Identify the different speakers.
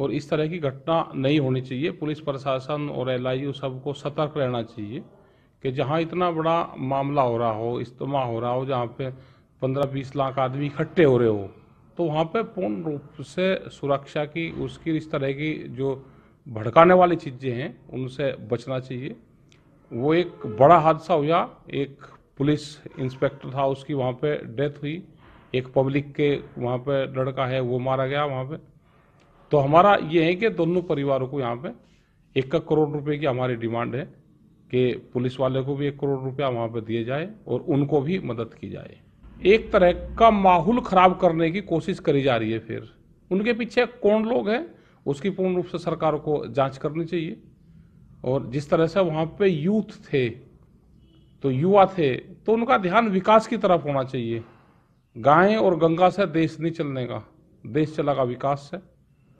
Speaker 1: और इस तरह की घटना नहीं होनी चाहिए पुलिस प्रशासन और एल आई सबको सतर्क रहना चाहिए कि जहाँ इतना बड़ा मामला हो रहा हो इज्तम हो रहा हो जहाँ पे पंद्रह बीस लाख आदमी इकट्ठे हो रहे हो तो वहाँ पे पूर्ण रूप से सुरक्षा की उसकी इस तरह की जो भड़काने वाली चीज़ें हैं उनसे बचना चाहिए वो एक बड़ा हादसा हुआ एक पुलिस इंस्पेक्टर था उसकी वहाँ पे डेथ हुई एक पब्लिक के वहाँ पे लड़का है वो मारा गया वहाँ पे तो हमारा ये है कि दोनों परिवारों को यहाँ पे एक एक करोड़ रुपए की हमारी डिमांड है कि पुलिस वाले को भी एक करोड़ रुपया वहाँ पर दिए जाए और उनको भी मदद की जाए एक तरह का माहौल खराब करने की कोशिश करी जा रही है फिर उनके पीछे कौन लोग हैं उसकी पूर्ण रूप से सरकार को जाँच करनी चाहिए और जिस तरह से वहाँ पर यूथ थे तो युवा थे तो उनका ध्यान विकास की तरफ होना चाहिए गायें और गंगा से देश नहीं चलने का देश का विकास से